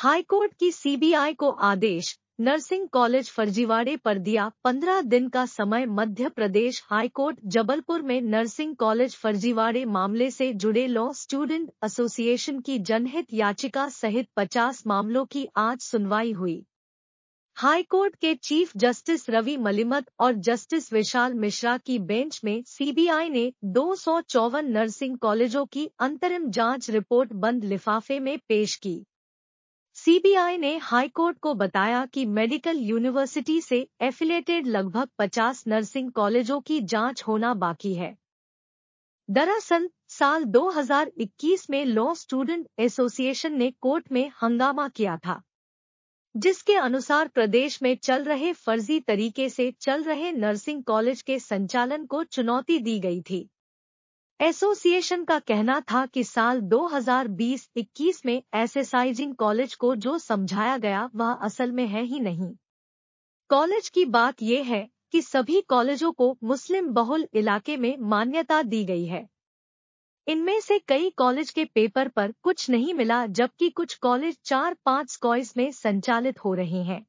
high court की CBI को आदेश nursing college फर्जीवाड़े पर दिया पंद्रह दिन का समय मध्य प्रदेश हाईकोर्ट जबलपुर में नर्सिंग कॉलेज फर्जीवाड़े मामले से जुड़े लॉ स्टूडेंट एसोसिएशन की जनहित याचिका सहित पचास मामलों की आज सुनवाई हुई हाईकोर्ट के चीफ जस्टिस रवि मलिमत और जस्टिस विशाल मिश्रा की बेंच में सीबीआई ने दो नर्सिंग कॉलेजों की अंतरिम जांच रिपोर्ट बंद लिफाफे में पेश की सीबीआई ने हाईकोर्ट को बताया कि मेडिकल यूनिवर्सिटी से एफिलेटेड लगभग 50 नर्सिंग कॉलेजों की जांच होना बाकी है दरअसल साल 2021 में लॉ स्टूडेंट एसोसिएशन ने कोर्ट में हंगामा किया था जिसके अनुसार प्रदेश में चल रहे फर्जी तरीके से चल रहे नर्सिंग कॉलेज के संचालन को चुनौती दी गई थी एसोसिएशन का कहना था कि साल 2020-21 में एसएसआईजिंग कॉलेज को जो समझाया गया वह असल में है ही नहीं कॉलेज की बात यह है कि सभी कॉलेजों को मुस्लिम बहुल इलाके में मान्यता दी गई है इनमें से कई कॉलेज के पेपर पर कुछ नहीं मिला जबकि कुछ कॉलेज चार पांच स्कॉइस में संचालित हो रहे हैं